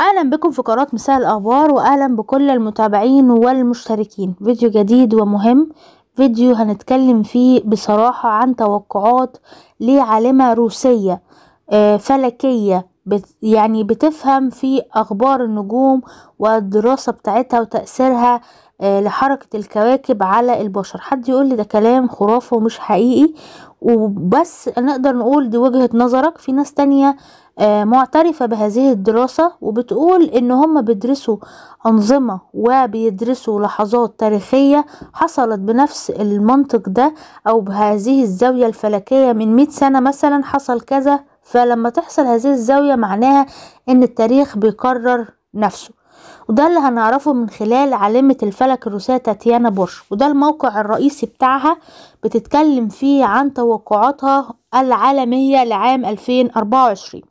اهلا بكم في قناة مساء الاخبار واهلا بكل المتابعين والمشتركين فيديو جديد ومهم فيديو هنتكلم فيه بصراحة عن توقعات لعالمة روسية آه، فلكية يعني بتفهم في اخبار النجوم والدراسة بتاعتها وتأثيرها آه، لحركة الكواكب على البشر حد يقول لي ده كلام خرافة ومش حقيقي وبس نقدر نقول دي وجهة نظرك في ناس تانية آه، معترفة بهذه الدراسة وبتقول ان هم بيدرسوا انظمة وبيدرسوا لحظات تاريخية حصلت بنفس المنطق ده او بهذه الزاوية الفلكية من 100 سنة مثلا حصل كذا فلما تحصل هذه الزاوية معناها ان التاريخ بيكرر نفسه وده اللي هنعرفه من خلال عالمة الفلك الروسية تاتيانا بورش وده الموقع الرئيسي بتاعها بتتكلم فيه عن توقعاتها العالمية لعام 2024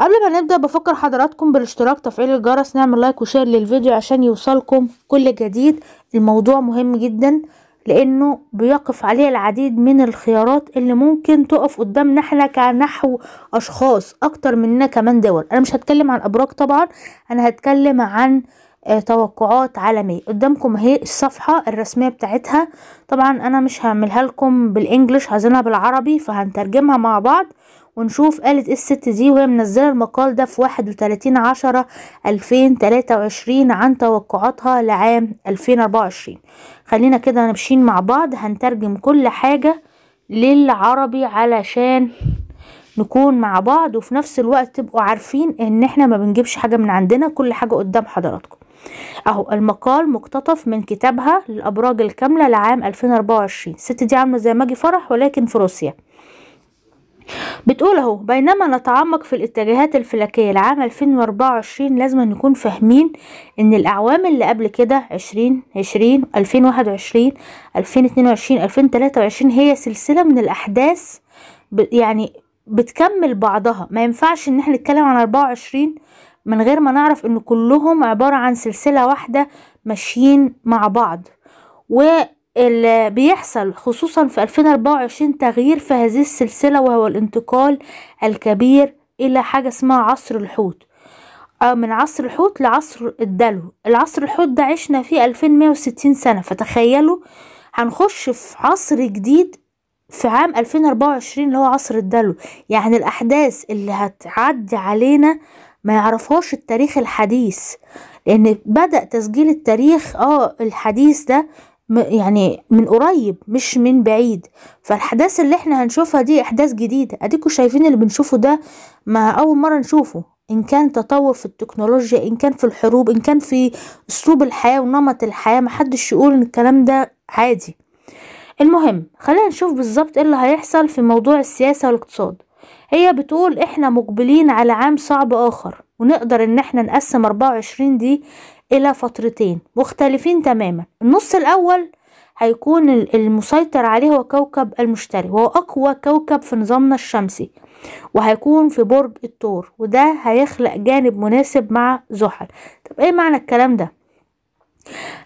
قبل ما نبدأ بفكر حضراتكم بالاشتراك تفعيل الجرس نعمل لايك وشير للفيديو عشان يوصلكم كل جديد الموضوع مهم جدا لانه بيقف عليه العديد من الخيارات اللي ممكن تقف قدامنا احنا كنحو اشخاص اكتر مننا كمان دول انا مش هتكلم عن ابراج طبعا انا هتكلم عن آه، توقعات عالمية قدامكم اهي الصفحة الرسمية بتاعتها طبعا انا مش هعملها لكم بالانجلش عايزينها بالعربي فهنترجمها مع بعض ونشوف قالت ايه الست دي وهي منزله المقال ده في واحد وتلاتين عشرة الفين تلاتة وعشرين عن توقعاتها لعام الفين اربعة وعشرين خلينا كده نمشين مع بعض هنترجم كل حاجة للعربي علشان نكون مع بعض وفي نفس الوقت تبقوا عارفين ان احنا ما بنجيبش حاجة من عندنا كل حاجة قدام حضراتكم اهو المقال مقتطف من كتابها للابراج الكامله لعام 2024 الست دي عامله زي ماجي فرح ولكن في روسيا بتقول اهو بينما نتعمق في الاتجاهات الفلكية لعام 2024 لازم نكون فاهمين ان الاعوام اللي قبل كده 2020 2021 2022 2023 هي سلسلة من الاحداث يعني بتكمل بعضها ما ينفعش ان احنا نتكلم عن 24 من غير ما نعرف ان كلهم عبارة عن سلسلة واحدة ماشيين مع بعض و اللي بيحصل خصوصا في 2024 تغيير في هذه السلسلة وهو الانتقال الكبير إلى حاجة اسمها عصر الحوت آه، من عصر الحوت لعصر الدلو العصر الحوت ده عشنا فيه 2160 سنة فتخيلوا هنخش في عصر جديد في عام 2024 اللي هو عصر الدلو يعني الأحداث اللي هتعدي علينا ما يعرفهاش التاريخ الحديث لأن بدأ تسجيل التاريخ اه الحديث ده يعني من قريب مش من بعيد فالحداث اللي احنا هنشوفها دي أحداث جديدة أديكوا شايفين اللي بنشوفه ده ما أول مرة نشوفه إن كان تطور في التكنولوجيا إن كان في الحروب إن كان في أسلوب الحياة ونمط الحياة محدش يقول إن الكلام ده عادي المهم خلينا نشوف بالظبط ايه اللي هيحصل في موضوع السياسة والاقتصاد هي بتقول احنا مقبلين على عام صعب اخر ونقدر ان احنا نقسم 24 دي إلى فترتين مختلفين تماما النص الأول هيكون المسيطر عليه هو كوكب المشتري وهو أقوى كوكب في نظامنا الشمسي وهيكون في برج الثور وده هيخلق جانب مناسب مع زحل طب ايه معنى الكلام ده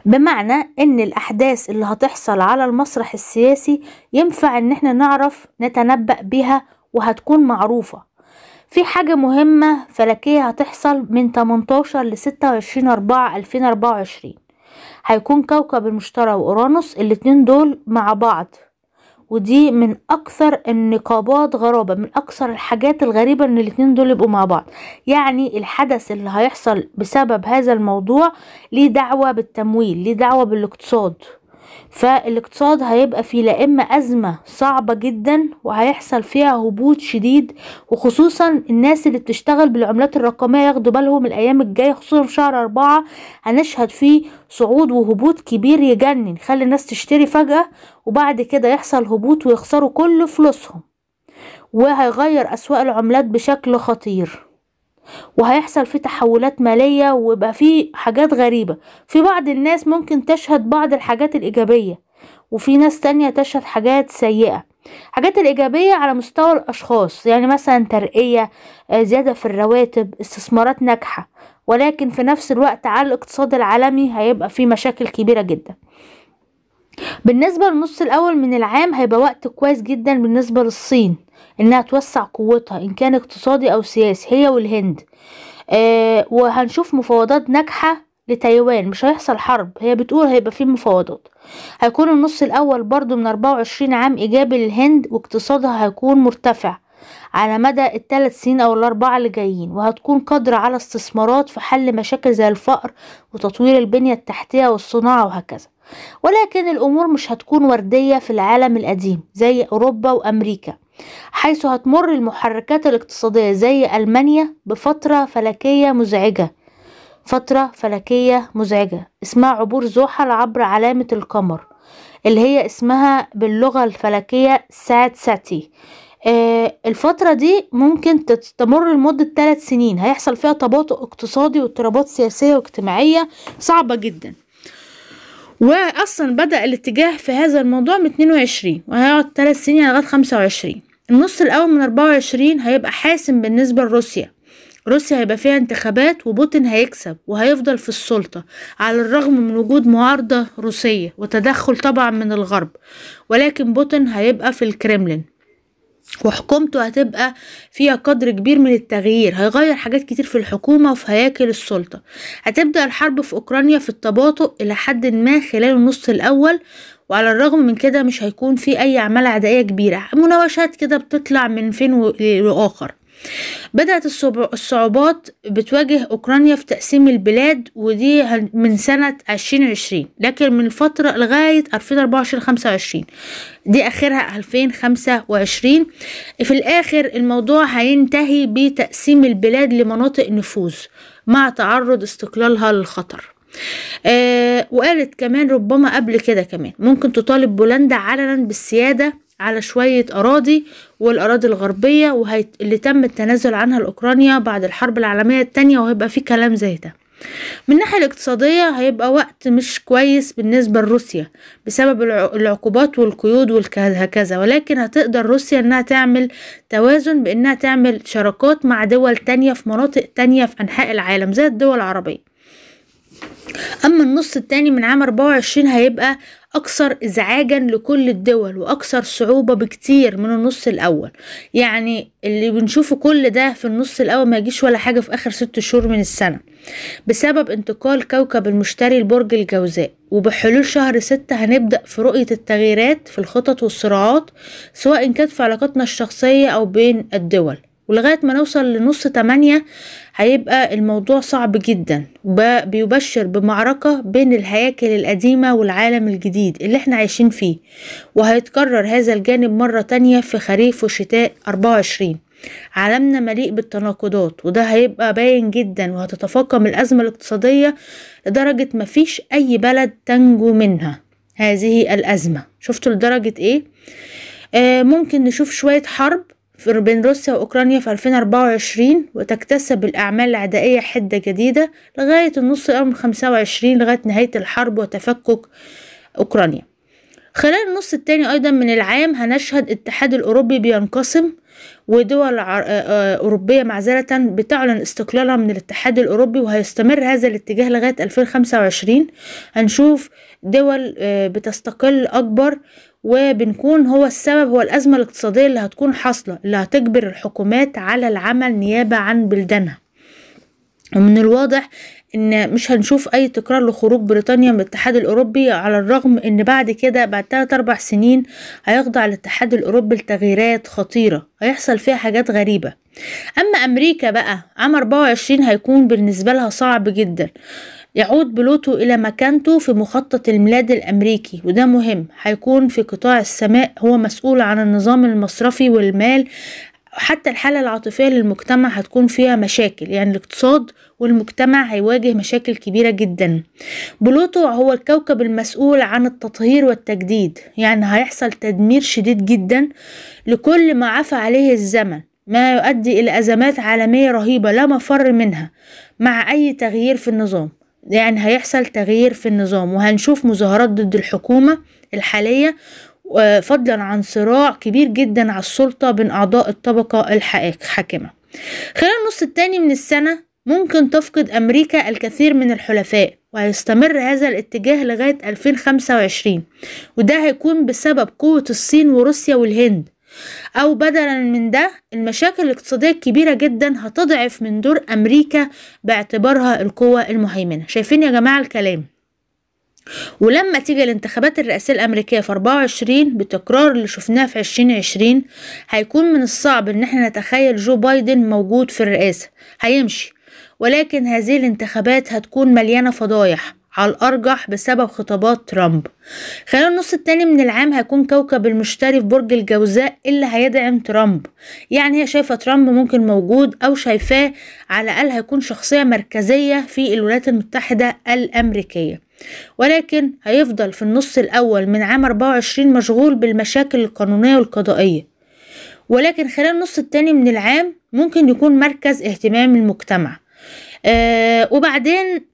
بمعنى ان الاحداث اللي هتحصل على المسرح السياسي ينفع ان احنا نعرف نتنبأ بها وهتكون معروفة في حاجة مهمة فلكية هتحصل من 18 ل 26 أربعة 2024 هيكون كوكب المشتري وأورانوس الاتنين دول مع بعض ودي من أكثر النقابات غرابة من أكثر الحاجات الغريبة إن الاتنين دول يبقوا مع بعض يعني الحدث اللي هيحصل بسبب هذا الموضوع ليه دعوة بالتمويل ليه دعوة بالاقتصاد فالاقتصاد هيبقى فيه لا اما ازمه صعبه جدا وهيحصل فيها هبوط شديد وخصوصا الناس اللي بتشتغل بالعملات الرقميه ياخدوا بالهم الايام الجايه خصوصا في شهر أربعة هنشهد فيه صعود وهبوط كبير يجنن يخلي الناس تشتري فجاه وبعد كده يحصل هبوط ويخسروا كل فلوسهم وهيغير اسواق العملات بشكل خطير وهيحصل فيه تحولات مالية ويبقى فيه حاجات غريبة في بعض الناس ممكن تشهد بعض الحاجات الإيجابية وفي ناس تانية تشهد حاجات سيئة حاجات الإيجابية على مستوى الأشخاص يعني مثلا ترقية آه، زيادة في الرواتب استثمارات ناجحة ولكن في نفس الوقت على الاقتصاد العالمي هيبقى فيه مشاكل كبيرة جدا بالنسبة للنص الأول من العام هيبقى وقت كويس جدا بالنسبة للصين إنها توسع قوتها إن كان اقتصادي أو سياسي هي والهند آه وهنشوف مفاوضات ناجحة لتايوان مش هيحصل حرب هي بتقول هيبقى في مفاوضات هيكون النص الأول برضو من 24 عام إيجابي للهند واقتصادها هيكون مرتفع على مدى الثلاث سنين أو الأربعة اللي جايين وهتكون قادرة على استثمارات في حل مشاكل زي الفقر وتطوير البنية التحتية والصناعة وهكذا ولكن الأمور مش هتكون وردية في العالم القديم زي أوروبا وأمريكا حيث هتمر المحركات الاقتصادية زي ألمانيا بفترة فلكية مزعجة فترة فلكية مزعجة اسمها عبور زحل عبر علامة القمر اللي هي اسمها باللغة الفلكية سات ساتي آه، الفترة دي ممكن تستمر لمدة ثلاث سنين هيحصل فيها تباطؤ اقتصادي واضطرابات سياسية واجتماعية صعبة جدا واصلا بدأ الاتجاه في هذا الموضوع من 22 وهيقعد 3 سنين لغاية 25 النص الاول من 24 هيبقى حاسم بالنسبة لروسيا روسيا هيبقى فيها انتخابات وبوتين هيكسب وهيفضل في السلطة على الرغم من وجود معارضة روسية وتدخل طبعا من الغرب ولكن بوتين هيبقى في الكريملين وحكومته هتبقى فيها قدر كبير من التغيير هيغير حاجات كتير في الحكومة وفي هياكل السلطة هتبدأ الحرب في أوكرانيا في التباطؤ إلى حد ما خلال النص الأول وعلى الرغم من كده مش هيكون في أي أعمال عدائية كبيرة مناوشات كده بتطلع من فين لآخر بدأت الصعوبات بتواجه أوكرانيا في تقسيم البلاد ودي من سنة 2020 لكن من فترة لغاية وعشرين دي آخرها 2025 في الآخر الموضوع هينتهي بتقسيم البلاد لمناطق نفوذ مع تعرض استقلالها للخطر آه وقالت كمان ربما قبل كده كمان ممكن تطالب بولندا علنا بالسيادة على شوية أراضي والأراضي الغربية وهي... اللي تم التنازل عنها لأوكرانيا بعد الحرب العالمية التانية وهيبقى في كلام زي ده من الناحية الاقتصادية هيبقى وقت مش كويس بالنسبة لروسيا بسبب العقوبات والقيود وهكذا ولكن هتقدر روسيا انها تعمل توازن بانها تعمل شراكات مع دول تانية في مناطق تانية في انحاء العالم زي الدول العربية اما النص التاني من عام 24 هيبقى أكثر إزعاجا لكل الدول وأكثر صعوبة بكتير من النص الأول يعني اللي بنشوفه كل ده في النص الأول ما يجيش ولا حاجة في آخر ست شهور من السنة بسبب انتقال كوكب المشتري لبرج الجوزاء وبحلول شهر ستة هنبدأ في رؤية التغييرات في الخطط والصراعات سواء كانت في علاقاتنا الشخصية أو بين الدول ولغاية ما نوصل لنص تمانية هيبقى الموضوع صعب جدا بيبشر بمعركة بين الهياكل القديمة والعالم الجديد اللي احنا عايشين فيه وهيتكرر هذا الجانب مرة تانية في خريف وشتاء 24 عالمنا مليء بالتناقضات وده هيبقى باين جدا وهتتفاقم الأزمة الاقتصادية لدرجة مفيش أي بلد تنجو منها هذه الأزمة شفتوا لدرجة إيه؟ آه ممكن نشوف شوية حرب في بين روسيا وأوكرانيا في 2024 وتكتسب الأعمال العدائية حدة جديدة لغاية النص الأول من 25 لغاية نهاية الحرب وتفكك أوكرانيا خلال النص الثاني أيضا من العام هنشهد الاتحاد الأوروبي بينقسم ودول آه، آه، أوروبية معذرة بتعلن استقلالها من الاتحاد الأوروبي وهيستمر هذا الاتجاه لغاية 2025 هنشوف دول آه، بتستقل أكبر وبنكون هو السبب هو الأزمة الاقتصادية اللي هتكون حاصلة اللي هتجبر الحكومات على العمل نيابة عن بلدانها ومن الواضح ان مش هنشوف اي تكرار لخروج بريطانيا من الاتحاد الاوروبي على الرغم ان بعد كده بعد 3 اربع سنين هيخضع الاتحاد الاوروبي لتغييرات خطيره هيحصل فيها حاجات غريبه اما امريكا بقى عام 24 هيكون بالنسبه لها صعب جدا يعود بلوتو إلى مكانته في مخطط الميلاد الأمريكي وده مهم هيكون في قطاع السماء هو مسؤول عن النظام المصرفي والمال حتى الحالة العاطفية للمجتمع هتكون فيها مشاكل يعني الاقتصاد والمجتمع هيواجه مشاكل كبيرة جدا بلوتو هو الكوكب المسؤول عن التطهير والتجديد يعني هيحصل تدمير شديد جدا لكل ما عفى عليه الزمن ما يؤدي إلى أزمات عالمية رهيبة لا مفر منها مع أي تغيير في النظام يعني هيحصل تغيير في النظام وهنشوف مظاهرات ضد الحكومة الحالية فضلا عن صراع كبير جدا على السلطة بين أعضاء الطبقة الحاكمة خلال النص الثاني من السنة ممكن تفقد أمريكا الكثير من الحلفاء وهيستمر هذا الاتجاه لغاية 2025 وده هيكون بسبب قوة الصين وروسيا والهند أو بدلا من ده المشاكل الاقتصادية الكبيرة جدا هتضعف من دور أمريكا باعتبارها القوة المهيمنة شايفين يا جماعة الكلام ولما تيجي الانتخابات الرئاسية الأمريكية في 24 بتكرار اللي شفناه في 2020 هيكون من الصعب إن احنا نتخيل جو بايدن موجود في الرئاسة هيمشي ولكن هذه الانتخابات هتكون مليانة فضايح على الأرجح بسبب خطابات ترامب خلال النص التاني من العام هيكون كوكب المشتري في برج الجوزاء اللي هيدعم ترامب يعني هي شايفة ترامب ممكن موجود أو شايفاه على الأقل هيكون شخصية مركزية في الولايات المتحدة الأمريكية ولكن هيفضل في النص الأول من عام 24 مشغول بالمشاكل القانونية والقضائية ولكن خلال النص التاني من العام ممكن يكون مركز اهتمام المجتمع آه وبعدين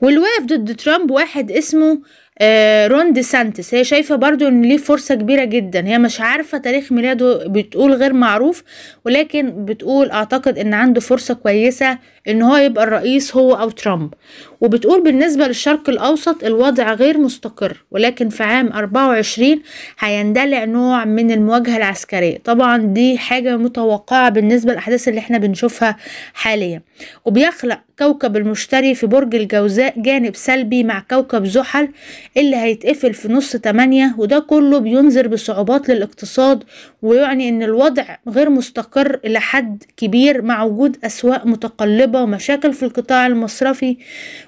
والواقف ضد ترامب واحد اسمه آه، رون دي سانتس هي شايفه برضو ان ليه فرصه كبيره جدا هي مش عارفه تاريخ ميلاده بتقول غير معروف ولكن بتقول اعتقد ان عنده فرصه كويسه ان هو يبقى الرئيس هو او ترامب وبتقول بالنسبه للشرق الاوسط الوضع غير مستقر ولكن في عام 24 هيندلع نوع من المواجهه العسكريه طبعا دي حاجه متوقعه بالنسبه للاحداث اللي احنا بنشوفها حاليا وبيخلق كوكب المشتري في برج الجوزاء جانب سلبي مع كوكب زحل اللي هيتقفل في نص تمانية وده كله بينذر بصعوبات للاقتصاد ويعني ان الوضع غير مستقر الى حد كبير مع وجود اسواق متقلبة ومشاكل في القطاع المصرفي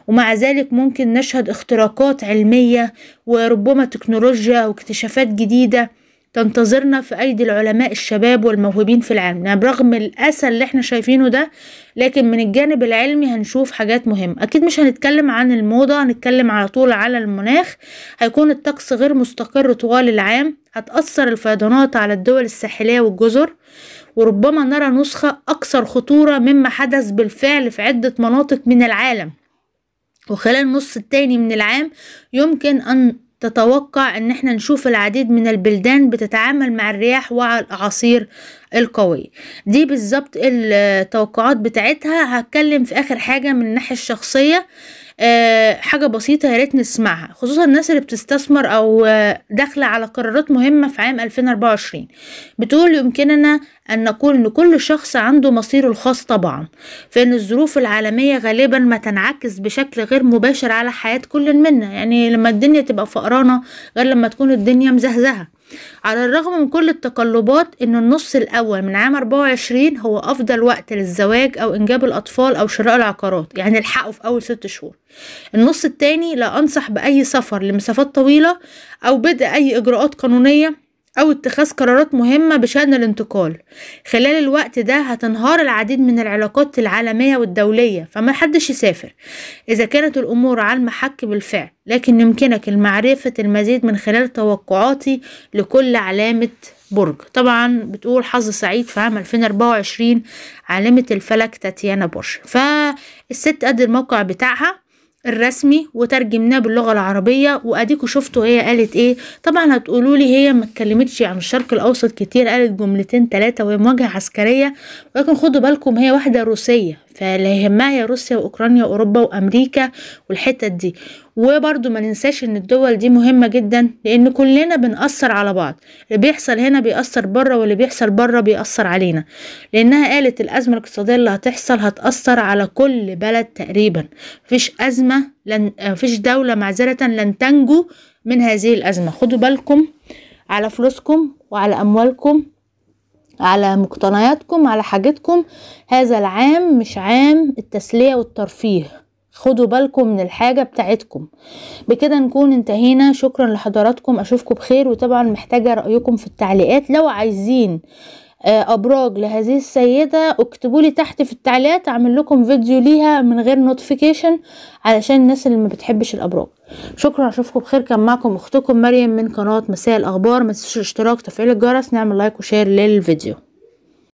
ومع ذلك ممكن نشهد اختراقات علمية وربما تكنولوجيا واكتشافات جديدة تنتظرنا في أيدي العلماء الشباب والموهوبين في العلم يعني برغم الأسى اللي احنا شايفينه ده لكن من الجانب العلمي هنشوف حاجات مهمة أكيد مش هنتكلم عن الموضة هنتكلم على طول على المناخ هيكون الطقس غير مستقر طوال العام هتأثر الفيضانات على الدول الساحلية والجزر وربما نرى نسخة أكثر خطورة مما حدث بالفعل في عدة مناطق من العالم وخلال النص التاني من العام يمكن أن تتوقع ان احنا نشوف العديد من البلدان بتتعامل مع الرياح والاعاصير القوية دي بالظبط التوقعات بتاعتها هتكلم في اخر حاجة من الناحية الشخصية آه، حاجة بسيطة يا ريت نسمعها خصوصا الناس اللي بتستثمر أو آه، داخلة على قرارات مهمة في عام 2024 بتقول يمكننا أن نقول أن كل شخص عنده مصيره الخاص طبعا فإن الظروف العالمية غالبا ما تنعكس بشكل غير مباشر على حياة كل منا يعني لما الدنيا تبقى فقرانة غير لما تكون الدنيا مزهزهة على الرغم من كل التقلبات ان النص الاول من عام 24 هو افضل وقت للزواج او انجاب الاطفال او شراء العقارات يعني الحقوا في اول ست شهور النص التاني لا انصح باي سفر لمسافات طويله او بدء اي اجراءات قانونيه أو اتخاذ قرارات مهمة بشأن الانتقال خلال الوقت ده هتنهار العديد من العلاقات العالمية والدولية فما حدش يسافر إذا كانت الأمور على المحك بالفعل لكن يمكنك المعرفة المزيد من خلال توقعاتي لكل علامة برج طبعا بتقول حظ سعيد في عام 2024 علامة الفلك تاتيانا برج فالست قد الموقع بتاعها الرسمي وترجمناه باللغة العربية واديكوا شفتوا هي قالت ايه طبعا هتقولولي هي ما اتكلمتش عن الشرق الاوسط كتير قالت جملتين تلاتة وهي مواجهة عسكرية ولكن خدوا بالكم هي واحدة روسية فلا يهمها هي روسيا واوكرانيا واوروبا وامريكا والحتت دي وبرده ما ننساش ان الدول دي مهمه جدا لان كلنا بنأثر على بعض اللي بيحصل هنا بيأثر بره واللي بيحصل بره بيأثر علينا لانها قالت الازمه الاقتصاديه اللي هتحصل هتأثر على كل بلد تقريبا مفيش ازمه لن مفيش دوله معذره لن تنجو من هذه الازمه خدوا بالكم على فلوسكم وعلى اموالكم على مقتنياتكم على حاجتكم هذا العام مش عام التسلية والترفيه خدوا بالكم من الحاجة بتاعتكم بكده نكون انتهينا شكرا لحضراتكم اشوفكم بخير وطبعا محتاجة رأيكم في التعليقات لو عايزين آه، ابراج لهذه السيدة اكتبوا لي تحت في التعليقات اعمل لكم فيديو ليها من غير نوتيفيكيشن علشان الناس اللي ما بتحبش الابراج شكرا اشوفكم بخير كان معكم اختكم مريم من قناة مساء الاخبار ما تنسوش الاشتراك تفعيل الجرس نعمل لايك وشير للفيديو